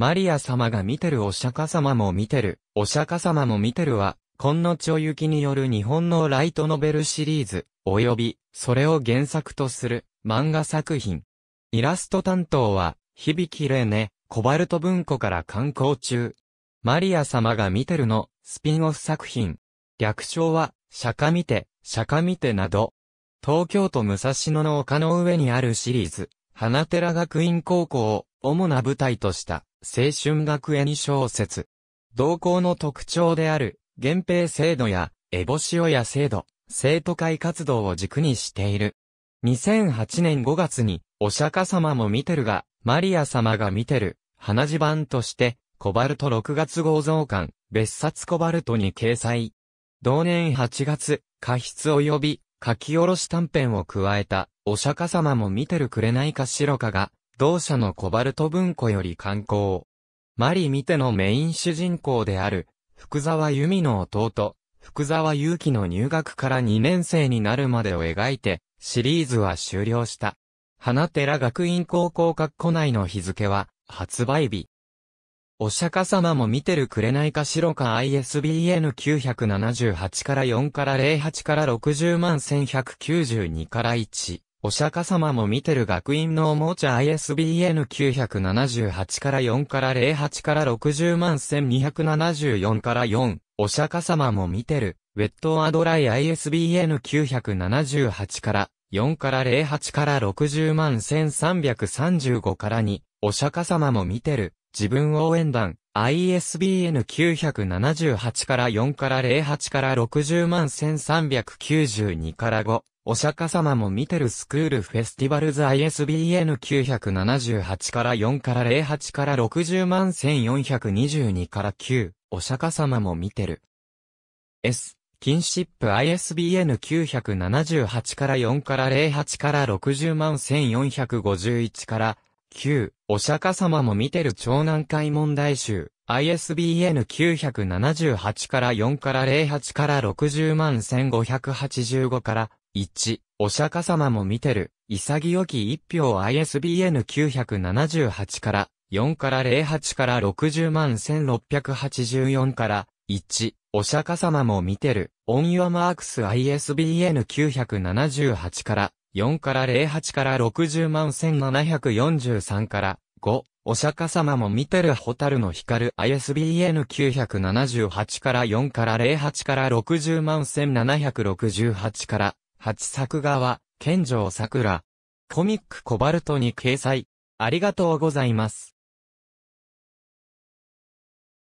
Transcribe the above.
マリア様が見てるお釈迦様も見てる、お釈迦様も見てるは、今野町行きによる日本のライトノベルシリーズ、及び、それを原作とする漫画作品。イラスト担当は、響れね、コバルト文庫から観光中。マリア様が見てるの、スピンオフ作品。略称は、釈迦見て、釈迦見てなど。東京都武蔵野の丘の上にあるシリーズ、花寺学院高校を主な舞台とした青春学園小説。同校の特徴である、原平制度や、エボシオや制度、生徒会活動を軸にしている。2008年5月に、お釈迦様も見てるが、マリア様が見てる、花地版として、コバルト6月号増刊、別冊コバルトに掲載。同年8月、過筆及び、書き下ろし短編を加えた、お釈迦様も見てるくれないか白かが、同社のコバルト文庫より刊行。マリミテのメイン主人公である、福沢由美の弟、福沢祐樹の入学から2年生になるまでを描いて、シリーズは終了した。花寺学院高校学校内の日付は、発売日。お釈迦様も見てるくれないか白か ISBN978 から4から08から60万1192から1。お釈迦様も見てる学院のおもちゃ ISBN978 から4から08から60万1274から4。お釈迦様も見てる。ウェットアドライ ISBN978 から4から08から60万1335から2。お釈迦様も見てる。自分応援団。ISBN978 から4から08から60万1392から5。お釈迦様も見てるスクールフェスティバルズ ISBN978 から4から08から60万1422から9、お釈迦様も見てる。S、キンシップ ISBN978 から4から08から60万1451から9、お釈迦様も見てる長南海問題集 ISBN978 から4から08から60万1585から1、お釈迦様も見てる、潔き一票 ISBN 978から、4から08から60万1684から、1、お釈迦様も見てる、オンユアマークス ISBN 978から、4から08から60万1743から、5、お釈迦様も見てるホタルの光 ISBN 978から4から08から60万1768から、八作画は、健城桜。コミックコバルトに掲載。ありがとうございます。